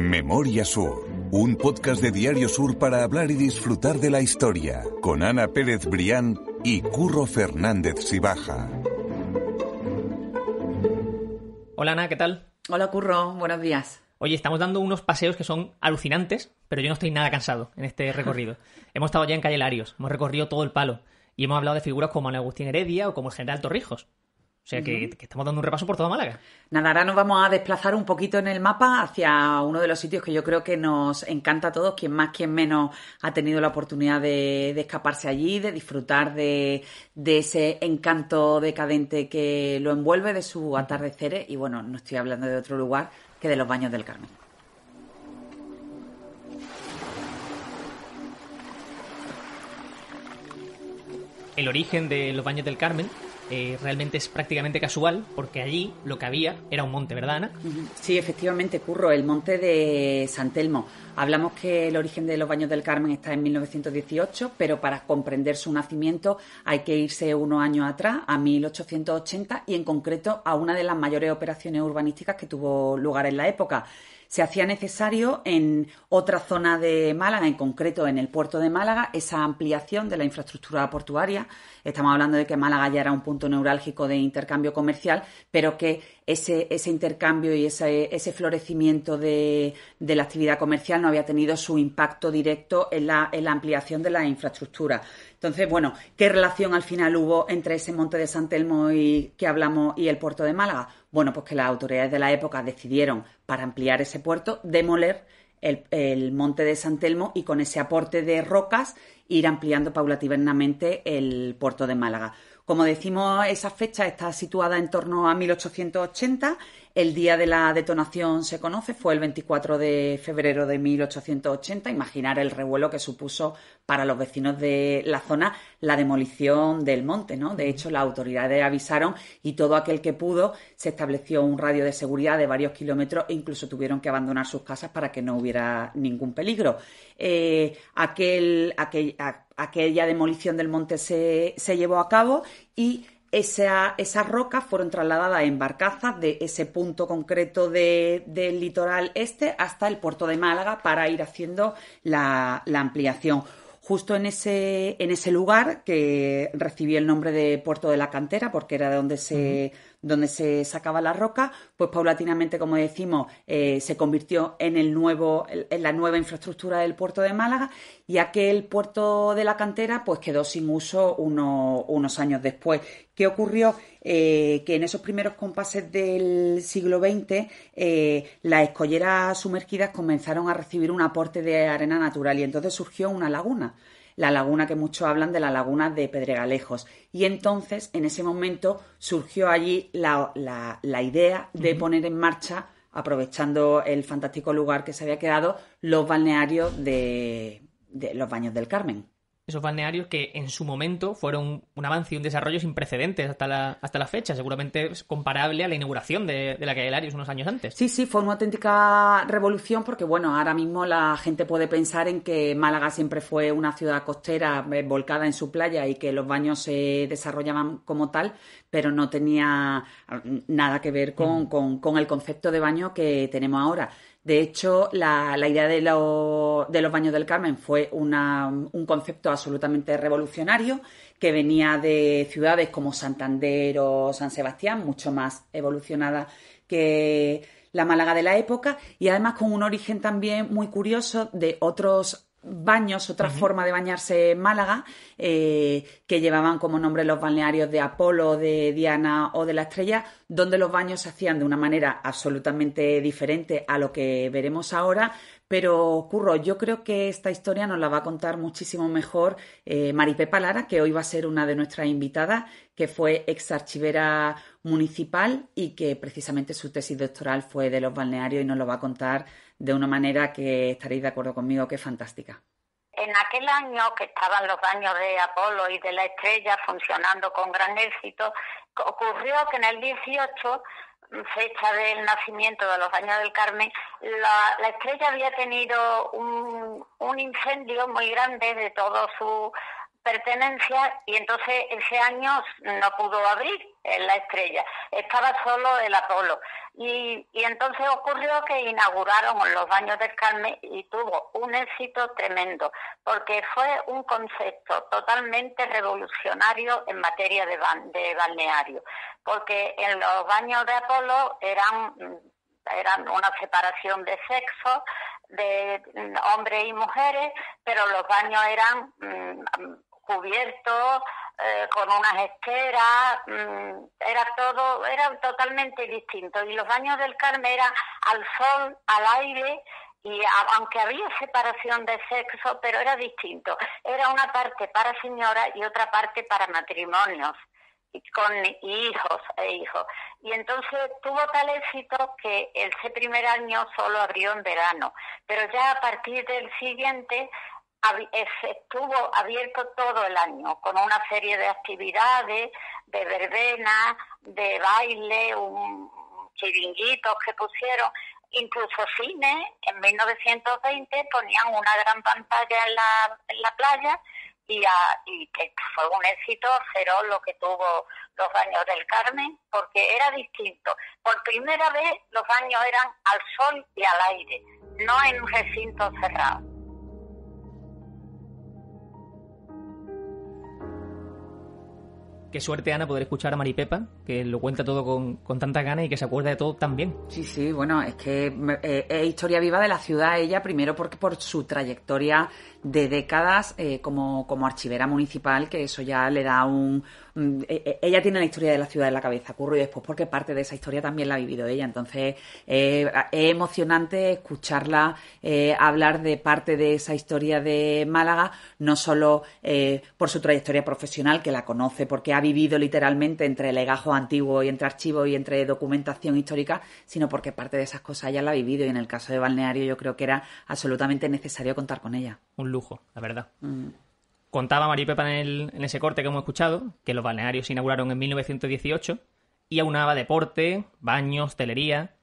Memoria Sur, un podcast de Diario Sur para hablar y disfrutar de la historia, con Ana Pérez Brián y Curro Fernández Sibaja. Hola Ana, ¿qué tal? Hola Curro, buenos días. Oye, estamos dando unos paseos que son alucinantes, pero yo no estoy nada cansado en este recorrido. hemos estado ya en Calle Larios, hemos recorrido todo el palo y hemos hablado de figuras como Ana Agustín Heredia o como el general Torrijos. O sea que, estamos dando un repaso por toda Málaga. Nada, ahora nos vamos a desplazar un poquito en el mapa hacia uno de los sitios que yo creo que nos encanta a todos, quien más, quien menos ha tenido la oportunidad de, escaparse allí, de disfrutar de, de, ese encanto decadente que lo envuelve, de su atardeceres. Y bueno, no estoy hablando de otro lugar que de los baños del Carmen. El origen de los baños del Carmen eh, realmente es prácticamente casual, porque allí lo que había era un monte, ¿verdad, Ana? Sí, efectivamente, Curro, el monte de San Telmo. Hablamos que el origen de los Baños del Carmen está en 1918, pero para comprender su nacimiento hay que irse unos años atrás, a 1880, y en concreto a una de las mayores operaciones urbanísticas que tuvo lugar en la época se hacía necesario en otra zona de Málaga, en concreto en el puerto de Málaga, esa ampliación de la infraestructura portuaria. Estamos hablando de que Málaga ya era un punto neurálgico de intercambio comercial, pero que ese, ese intercambio y ese, ese florecimiento de, la actividad comercial no había tenido su impacto directo en la, en la ampliación de la infraestructura. Entonces, bueno, ¿qué relación al final hubo entre ese monte de San Telmo y que hablamos y el puerto de Málaga? Bueno, pues que las autoridades de la época decidieron, para ampliar ese puerto, demoler el, monte de San Telmo y con ese aporte de rocas ir ampliando paulatinamente el puerto de Málaga. Como decimos, esa fecha está situada en torno a 1880. El día de la detonación se conoce, fue el 24 de febrero de 1880. Imaginar el revuelo que supuso para los vecinos de la zona la demolición del monte, ¿no? De hecho, las autoridades avisaron y todo aquel que pudo se estableció un radio de seguridad de varios kilómetros e incluso tuvieron que abandonar sus casas para que no hubiera ningún peligro. Eh, aquella demolición del monte se, llevó a cabo y esas rocas fueron trasladadas en barcazas de ese punto concreto del litoral este hasta el puerto de Málaga para ir haciendo la ampliación justo en ese, en ese lugar que recibió el nombre de Puerto de la Cantera, porque era de donde se, donde se sacaba la roca, pues paulatinamente, como decimos, eh, se convirtió en, el nuevo, en la nueva infraestructura del puerto de Málaga y aquel puerto de la cantera pues quedó sin uso unos años después. ¿Qué ocurrió? Eh, que en esos primeros compases del siglo XX eh, las escolleras sumergidas comenzaron a recibir un aporte de arena natural y entonces surgió una laguna la laguna que muchos hablan de la laguna de Pedregalejos. Y entonces, en ese momento, surgió allí la, idea de poner en marcha, aprovechando el fantástico lugar que se había quedado, los balnearios de los baños del Carmen esos balnearios que en su momento fueron un avance y un desarrollo sin precedentes hasta la, hasta la fecha, seguramente comparable a la inauguración de, de la calle Larios unos años antes. Sí, sí, fue una auténtica revolución porque, bueno, ahora mismo la gente puede pensar en que Málaga siempre fue una ciudad costera eh, volcada en su playa y que los baños se desarrollaban como tal, pero no tenía ah, nada que ver mm. con el concepto de baño que tenemos ahora. De hecho, la, idea de, los baños del Carmen fue un concepto absolutamente revolucionario que venía de ciudades como Santander o San Sebastián, mucho más evolucionada que la Málaga de la época y además con un origen también muy curioso de otros baños, otra forma de bañarse en Málaga, eh, que llevaban como nombre los balnearios de Apolo, de Diana o de la Estrella, donde los baños se hacían de una manera absolutamente diferente a lo que veremos ahora. Pero, Curro, yo creo que esta historia nos la va a contar muchísimo mejor eh, Maripe Palara, que hoy va a ser una de nuestras invitadas, que fue exarchivera municipal y que precisamente su tesis doctoral fue de los balnearios y nos lo va a contar de una manera que estaréis de acuerdo conmigo que es fantástica. En aquel año que estaban los baños de Apolo y de la estrella funcionando con gran éxito, ocurrió que en el 18 fecha del nacimiento de los baños del Carmen, la, estrella había tenido un, un, incendio muy grande de todo su pertenencia y entonces ese año no pudo abrir la estrella, estaba solo el Apolo. Y, y entonces ocurrió que inauguraron los baños del Carmen y tuvo un éxito tremendo, porque fue un concepto totalmente revolucionario en materia de, de balneario, porque en los baños de Apolo eran, eran una separación de sexo, de hombres y mujeres, pero los baños eran mm, cubierto eh, con unas esteras, mm, era todo, era totalmente distinto. Y los baños del Carmen eran al sol, al aire, y aunque había separación de sexo, pero era distinto. Era una parte para señoras y otra parte para matrimonios y con hijos e hijos. Y entonces tuvo tal éxito que ese primer año solo abrió en verano, pero ya a partir del siguiente estuvo abierto todo el año con una serie de actividades, de verbenas, de baile, un chiringuitos que pusieron, incluso cine. En 1920 ponían una gran pantalla en la, playa y, que fue un éxito Fue lo que tuvo los baños del Carmen, porque era distinto. Por primera vez los baños eran al sol y al aire, no en un recinto cerrado. Qué suerte, Ana, poder escuchar a Maripepa, que lo cuenta todo con, con tantas ganas y que se acuerda de todo tan bien. Sí, sí, bueno, es que eh, es historia viva de la ciudad ella, primero porque por su trayectoria de décadas eh, como, como archivera municipal, que eso ya le da un... E, e, ella tiene la historia de la ciudad en la cabeza, Curro, y después porque parte de esa historia también la ha vivido ella. Entonces, eh, es emocionante escucharla hablar de parte de esa historia de Málaga, no solo por su trayectoria profesional, que la conoce porque ha vivido literalmente entre legajo antiguo y entre archivos y entre documentación histórica, sino porque parte de esas cosas ya la ha vivido y en el caso de Balneario yo creo que era absolutamente necesario contar con ella. Un lujo, la verdad. Mm. Contaba María en, en ese corte que hemos escuchado que los balnearios se inauguraron en 1918 y aunaba deporte, baños, hostelería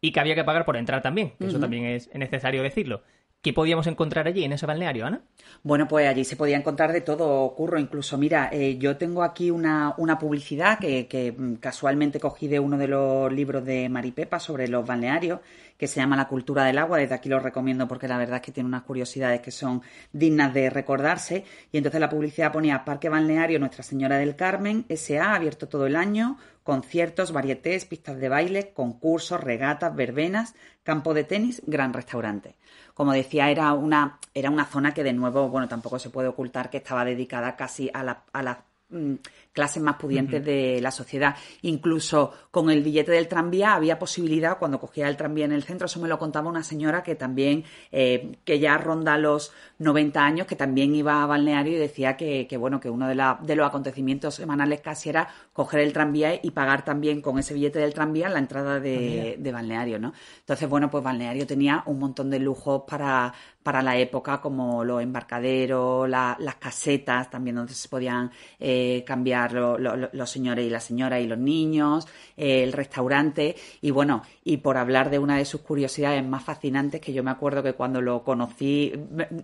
y que había que pagar por entrar también, eso también es necesario decirlo. ¿Qué podíamos encontrar allí en ese balneario, Ana? Bueno, pues allí se podía encontrar de todo, ocurro, Incluso, mira, eh, yo tengo aquí una, publicidad que, mm, casualmente cogí de uno de los libros de Maripepa sobre los balnearios, que se llama La cultura del agua. Desde aquí lo recomiendo porque la verdad es que tiene unas curiosidades que son dignas de recordarse. Y entonces la publicidad ponía Parque Balneario Nuestra Señora del Carmen, SA, abierto todo el año, conciertos, varietés, pistas de baile, concursos, regatas, verbenas, campo de tenis, gran restaurante como decía, era una, era una zona que de nuevo, bueno, tampoco se puede ocultar que estaba dedicada casi a, la, a mm, clases más pudientes de la sociedad. Incluso con el billete del tranvía había posibilidad, cuando cogía el tranvía en el centro, eso me lo contaba una señora que también, eh, que ya ronda los 90 años, que también iba a balneario y decía que, bueno, que uno de, de los acontecimientos semanales casi era coger el tranvía y pagar también con ese billete del tranvía la entrada de, ah, balneario, Entonces, bueno, pues balneario tenía un montón de lujos para, para la época, como los embarcaderos, las casetas también donde se podían eh, cambiar los señores y las señoras y los niños, eh, el restaurante y bueno, y por hablar de una de sus curiosidades más fascinantes que yo me acuerdo que cuando lo conocí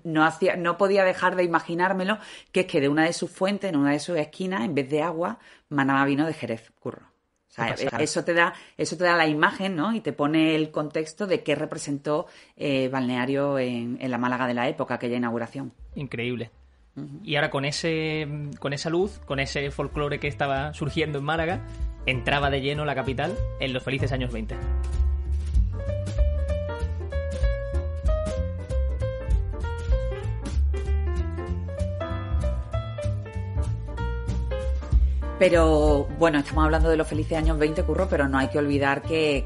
no, hacía, no podía dejar de imaginármelo, que es que de una de sus fuentes, en una de sus esquinas, en vez de agua, manaba vino de Jerez, curro. Pues eso te da, eso te da la imagen, ¿no? Y te pone el contexto de qué representó eh, Balneario en, la Málaga de la época, aquella inauguración. Increíble. Y ahora con, ese, con esa luz, con ese folclore que estaba surgiendo en Málaga, entraba de lleno la capital en los felices años 20. Pero bueno, estamos hablando de los felices años 20, Curro, pero no hay que olvidar que,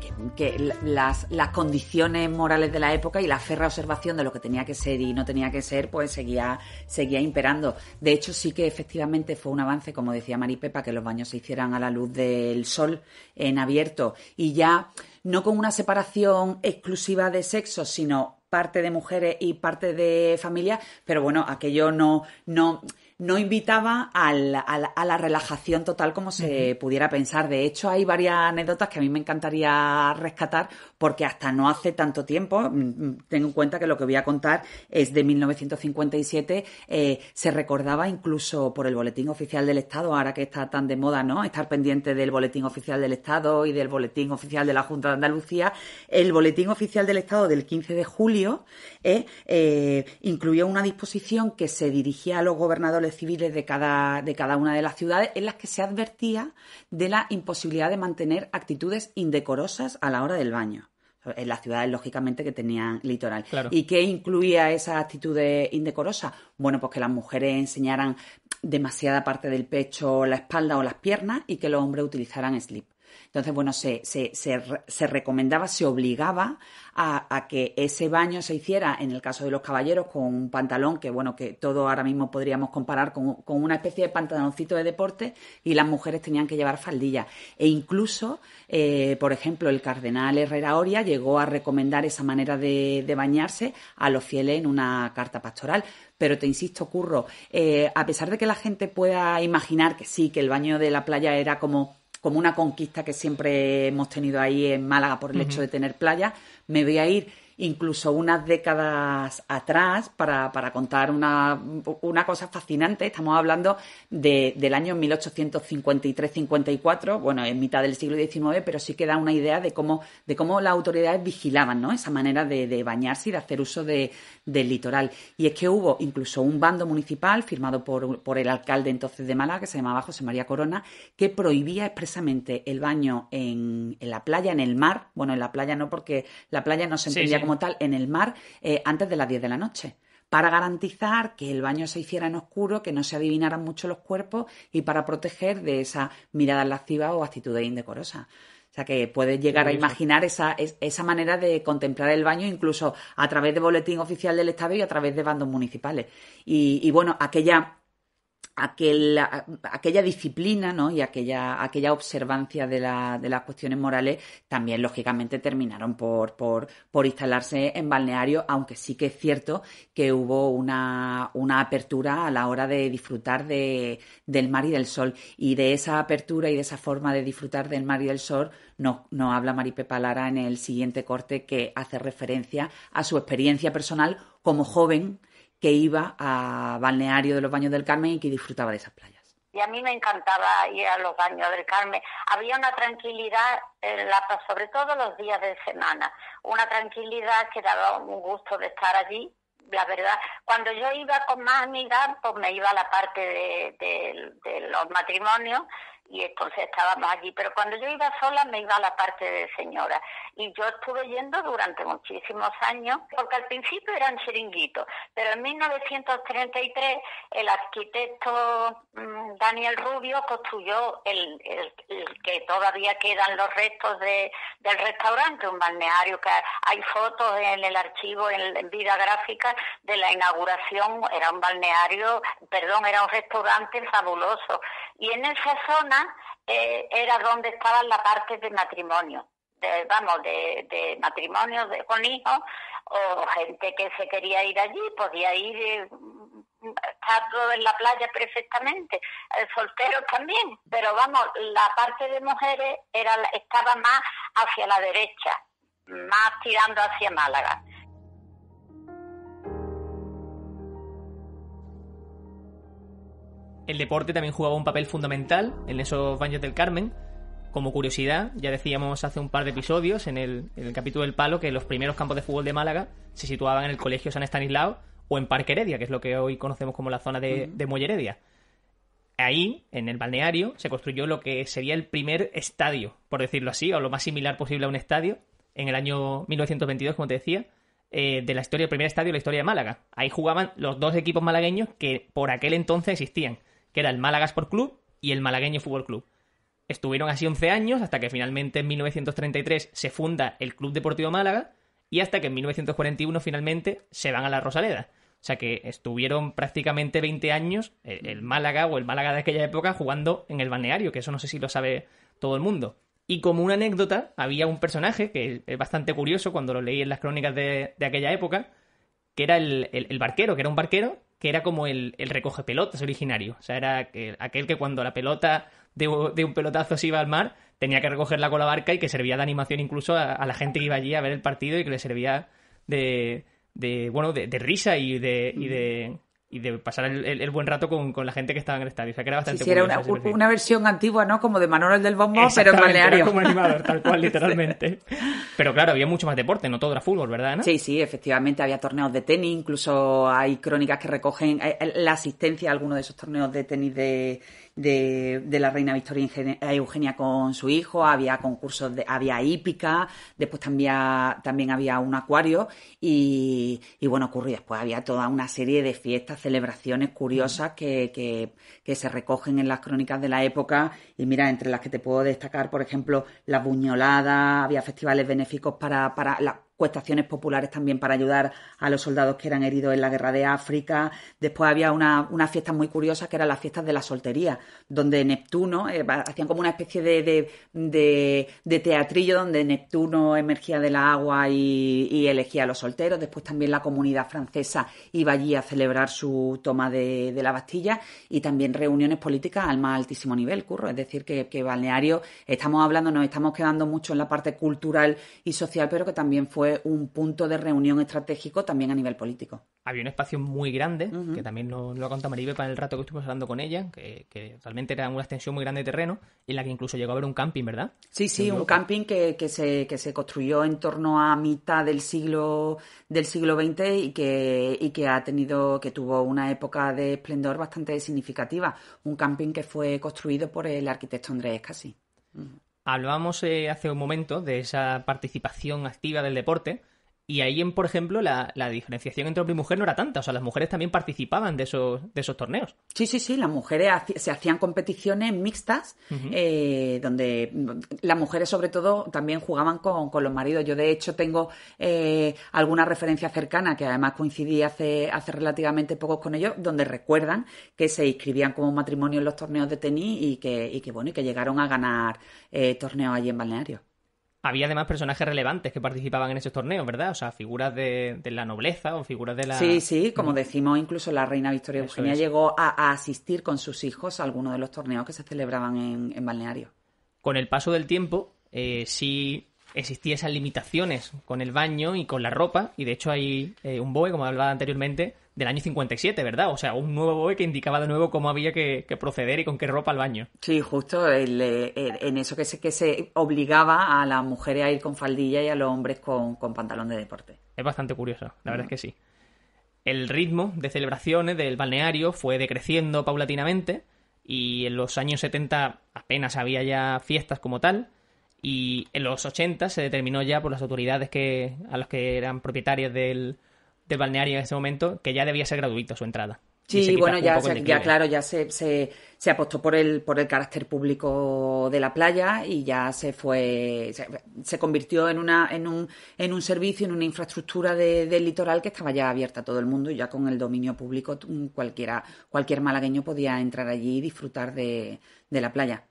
las, condiciones morales de la época y la férrea observación de lo que tenía que ser y no tenía que ser, pues seguía, seguía imperando. De hecho, sí que efectivamente fue un avance, como decía Maripepa, que los baños se hicieran a la luz del sol en abierto y ya no con una separación exclusiva de sexo, sino parte de mujeres y parte de familia, pero bueno, aquello no, no, no invitaba al, a la relajación total como se pudiera pensar. De hecho, hay varias anécdotas que a mí me encantaría rescatar porque hasta no hace tanto tiempo, mm, mm, tengo en cuenta que lo que voy a contar es de 1957, eh, se recordaba incluso por el Boletín Oficial del Estado, ahora que está tan de moda, ¿no? Estar pendiente del Boletín Oficial del Estado y del Boletín Oficial de la Junta de Andalucía. El Boletín Oficial del Estado del 15 de julio eh, eh, incluía una disposición que se dirigía a los gobernadores civiles de cada, de cada una de las ciudades en las que se advertía de la imposibilidad de mantener actitudes indecorosas a la hora del baño en las ciudades, lógicamente, que tenían litoral. ¿Y qué incluía esa actitud indecorosa? Bueno, pues que las mujeres enseñaran demasiada parte del pecho, la espalda o las piernas y que los hombres utilizaran slip. Entonces, bueno, se, recomendaba, se obligaba a, que ese baño se hiciera, en el caso de los caballeros, con un pantalón que, bueno, que todo ahora mismo podríamos comparar con, una especie de pantaloncito de deporte y las mujeres tenían que llevar faldilla. E incluso, eh, por ejemplo, el cardenal Herrera Oria llegó a recomendar esa manera de, bañarse a los fieles en una carta pastoral. Pero te insisto, Curro, eh, a pesar de que la gente pueda imaginar que sí, que el baño de la playa era como como una conquista que siempre hemos tenido ahí en Málaga por el hecho de tener playa, me voy a ir incluso unas décadas atrás para, para contar una, una, cosa fascinante. Estamos hablando de, del año 1853-54, bueno, en mitad del siglo XIX, pero sí que da una idea de cómo, de cómo las autoridades vigilaban ¿no? esa manera de, bañarse y de hacer uso del litoral. Y es que hubo incluso un bando municipal firmado por, por el alcalde entonces de Málaga, que se llamaba José María Corona, que prohibía expresamente el baño en, en la playa, en el mar. Bueno, en la playa no, porque la playa no se entendía como tal en el mar eh, antes de las 10 de la noche para garantizar que el baño se hiciera en oscuro, que no se adivinaran mucho los cuerpos y para proteger de esa mirada lasciva o actitud indecorosa. O sea que puedes llegar a imaginar esa, esa manera de contemplar el baño incluso a través de boletín oficial del Estado y a través de bandos municipales. y bueno, aquella aquel, aquella disciplina ¿no? y aquella, aquella observancia de, la, de, las cuestiones morales también, lógicamente, terminaron por, por, por, instalarse en balneario, aunque sí que es cierto que hubo una, una apertura a la hora de disfrutar de, del mar y del sol. Y de esa apertura y de esa forma de disfrutar del mar y del sol nos no habla Maripe Palara en el siguiente corte que hace referencia a su experiencia personal como joven que iba a balneario de los Baños del Carmen y que disfrutaba de esas playas. Y a mí me encantaba ir a los Baños del Carmen. Había una tranquilidad, en la, sobre todo los días de semana, una tranquilidad que daba un gusto de estar allí la verdad, cuando yo iba con más amigas, pues me iba a la parte de, de los matrimonios y entonces estábamos allí. Pero cuando yo iba sola me iba a la parte de señora y yo estuve yendo durante muchísimos años porque al principio eran chiringuitos, pero en 1933 el arquitecto mm, Daniel Rubio construyó el, que todavía quedan los restos de, del restaurante, un balneario que hay fotos en el archivo en vida gráfica de la inauguración, era un balneario, perdón, era un restaurante fabuloso y en esa zona eh, era donde estaba la parte de matrimonio, de, vamos, de, matrimonio de, con hijos o gente que se quería ir allí, podía ir, eh, estar todo en la playa perfectamente, eh, solteros también, pero vamos, la parte de mujeres era estaba más hacia la derecha, mm. más tirando hacia Málaga. El deporte también jugaba un papel fundamental en esos baños del Carmen. Como curiosidad, ya decíamos hace un par de episodios en el, capítulo del Palo que los primeros campos de fútbol de Málaga se situaban en el Colegio San Estanislao o en Parque Heredia, que es lo que hoy conocemos como la zona de, de Heredia. Ahí, en el balneario, se construyó lo que sería el primer estadio, por decirlo así, o lo más similar posible a un estadio, en el año 1922, como te decía, eh, de la historia, el primer estadio de la historia de Málaga. Ahí jugaban los dos equipos malagueños que por aquel entonces existían que era el Málaga Sport Club y el Malagueño Fútbol Club. Estuvieron así 11 años hasta que finalmente en 1933 se funda el Club Deportivo Málaga y hasta que en 1941 finalmente se van a la Rosaleda. O sea que estuvieron prácticamente 20 años eh, el Málaga o el Málaga de aquella época jugando en el balneario, que eso no sé si lo sabe todo el mundo. Y como una anécdota, había un personaje que es bastante curioso cuando lo leí en las crónicas de, de aquella época, que era el, barquero, que era un barquero, que era como el, el recoge pelotas originario. O sea, era aquel que cuando la pelota de, un pelotazo se iba al mar, tenía que recogerla con la barca y que servía de animación incluso a, la gente que iba allí a ver el partido y que le servía de, de bueno, de, risa y de y de pasar el, buen rato con, la gente que estaba en el estadio. O sea, que era bastante sí, era una, versión antigua, ¿no? Como de Manuel del Bombo, pero en baleario. como animador, tal cual, literalmente. Pero claro, había mucho más deporte, no todo era fútbol, ¿verdad, Sí, sí, efectivamente, había torneos de tenis, incluso hay crónicas que recogen eh, eh, la asistencia a algunos de esos torneos de tenis de de, la reina Victoria eh, Eugenia con su hijo, había concursos, de, había hípica, después también, también había un acuario y, bueno, ocurrió después, había toda una serie de fiestas, celebraciones curiosas que, que, que se recogen en las crónicas de la época y mira, entre las que te puedo destacar, por ejemplo, la buñolada había festivales benéficos para, para la, cuestaciones populares también para ayudar a los soldados que eran heridos en la guerra de África. Después había una fiesta muy curiosa que era las fiestas de la soltería, donde Neptuno, eh, hacían como una especie de, de, teatrillo donde Neptuno emergía del agua y, elegía a los solteros. Después también la comunidad francesa iba allí a celebrar su toma de, la Bastilla y también reuniones políticas al más altísimo nivel, curro. Es decir, que, que balneario, estamos hablando, nos estamos quedando mucho en la parte cultural y social, pero que también fue un punto de reunión estratégico también a nivel político. Había un espacio muy grande, que también lo, lo ha contado Maribe para el rato que estuvimos hablando con ella, que, realmente era una extensión muy grande de terreno, en la que incluso llegó a haber un camping, ¿verdad? Sí, sí, un camping que, que, se, construyó en torno a mitad del siglo, del siglo XX y que, que ha tenido, que tuvo una época de esplendor bastante significativa. Un camping que fue construido por el arquitecto Andrés Casi. Hablábamos eh, hace un momento de esa participación activa del deporte y ahí, en, por ejemplo, la, diferenciación entre hombre y mujer no era tanta. O sea, las mujeres también participaban de esos, de esos torneos. Sí, sí, sí. Las mujeres se hacían competiciones mixtas, eh, donde las mujeres, sobre todo, también jugaban con, los maridos. Yo, de hecho, tengo eh, alguna referencia cercana, que además coincidí hace, hace relativamente pocos con ellos, donde recuerdan que se inscribían como matrimonio en los torneos de tenis y que, y que bueno, y que llegaron a ganar eh, torneos allí en Balneario había además personajes relevantes que participaban en esos torneos, ¿verdad? O sea, figuras de, la nobleza o figuras de la... Sí, sí, como decimos, incluso la reina Victoria Eugenia llegó a, asistir con sus hijos a algunos de los torneos que se celebraban en, en Balneario. Con el paso del tiempo, eh, sí existía esas limitaciones con el baño y con la ropa, y de hecho hay eh, un BOE, como hablaba anteriormente, del año 57, ¿verdad? O sea, un nuevo BOE que indicaba de nuevo cómo había que, proceder y con qué ropa al baño. Sí, justo eh, en eso que se, que se obligaba a las mujeres a ir con faldilla y a los hombres con, con pantalón de deporte. Es bastante curioso, la verdad es que sí. El ritmo de celebraciones del balneario fue decreciendo paulatinamente y en los años 70 apenas había ya fiestas como tal y en los 80 se determinó ya por las autoridades que, a las que eran propietarias del, del balneario en ese momento que ya debía ser gratuito su entrada. Sí, bueno, ya, se, claro, ya se, se, se, apostó por el, por el carácter público de la playa y ya se fue, se, convirtió en, una, en, un, en un servicio, en una infraestructura del litoral que estaba ya abierta a todo el mundo y ya con el dominio público mm, cualquiera, cualquier malagueño podía entrar allí y disfrutar de la playa.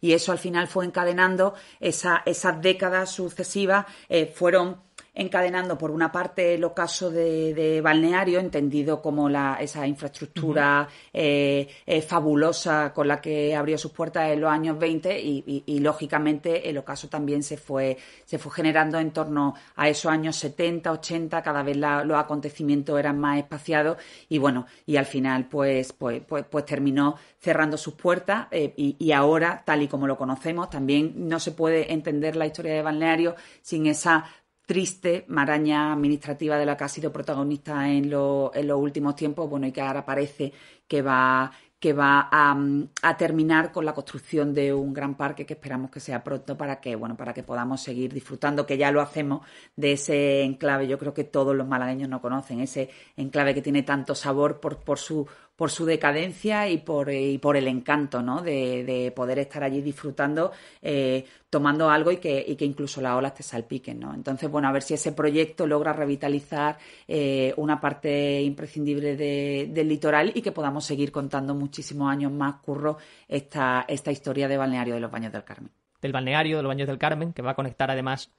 Y eso al final fue encadenando esa, esas décadas sucesivas, eh, fueron encadenando por una parte el ocaso de, balneario, entendido como la, esa infraestructura eh, eh, fabulosa con la que abrió sus puertas en los años 20 y, lógicamente el ocaso también se fue, se fue generando en torno a esos años 70, 80, cada vez los acontecimientos eran más espaciados y bueno, y al final pues, pues, pues, pues terminó cerrando sus puertas eh, y, y, ahora, tal y como lo conocemos, también no se puede entender la historia de balneario sin esa triste maraña administrativa de la que ha sido protagonista en, los últimos tiempos, bueno, y que ahora parece que va, que va a, terminar con la construcción de un gran parque que esperamos que sea pronto para que, bueno, para que podamos seguir disfrutando, que ya lo hacemos, de ese enclave. Yo creo que todos los malagueños no conocen ese enclave que tiene tanto sabor por, por su por su decadencia y por, eh, por el encanto, De, poder estar allí disfrutando, eh, tomando algo y que, incluso las olas te salpiquen, Entonces, bueno, a ver si ese proyecto logra revitalizar eh, una parte imprescindible del litoral y que podamos seguir contando muchísimos años más, Curro, esta, historia de Balneario de los Baños del Carmen. Del Balneario de los Baños del Carmen, que va a conectar además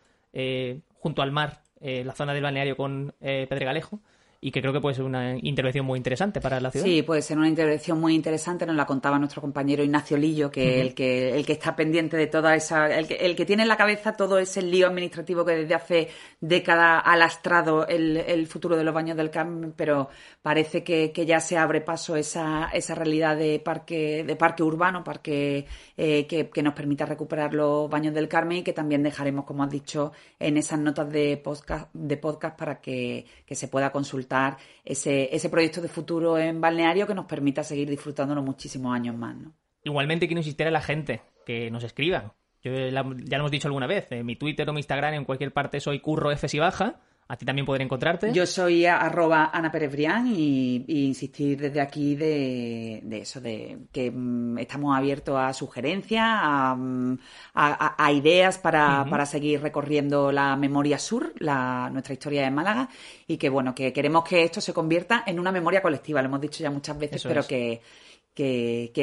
junto al mar la zona del balneario con Pedregalejo y que creo que puede ser una intervención muy interesante para la ciudad. Sí, puede ser una intervención muy interesante, nos la contaba nuestro compañero Ignacio Lillo, que el que el que está pendiente de toda esa el que, tiene en la cabeza todo ese lío administrativo que desde hace décadas ha lastrado el, futuro de los baños del Carmen, pero parece que, ya se abre paso esa, esa realidad de parque de parque urbano, parque eh, que, nos permita recuperar los baños del Carmen y que también dejaremos, como has dicho, en esas notas de podcast de podcast para que se pueda consultar ese, proyecto de futuro en balneario que nos permita seguir disfrutándolo muchísimos años más. ¿no? Igualmente quiero insistir a la gente que nos escriba. Yo, eh, ya lo hemos dicho alguna vez, en mi Twitter o mi Instagram, en cualquier parte soy curro F y baja a ti también poder encontrarte. Yo soy arroba Ana Pérez Brián y, insistir desde aquí de, eso, de que mm, estamos abiertos a sugerencias, a, mm, ideas para, seguir recorriendo la memoria sur, la, nuestra historia de Málaga, y que bueno, que queremos que esto se convierta en una memoria colectiva, lo hemos dicho ya muchas veces, pero que,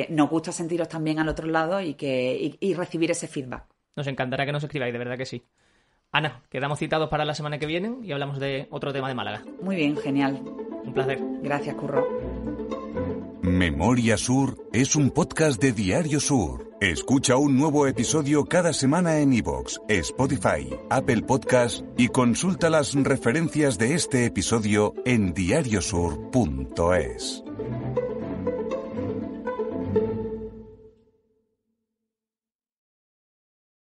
nos gusta sentiros también al otro lado y, que, y recibir ese feedback. Nos encantará que nos escribáis, de verdad que sí. Ana, quedamos citados para la semana que viene y hablamos de otro tema de Málaga. Muy bien, genial. Un placer. Gracias, Curro. Memoria Sur es un podcast de Diario Sur. Escucha un nuevo episodio cada semana en iVoox, Spotify, Apple Podcast y consulta las referencias de este episodio en diariosur.es.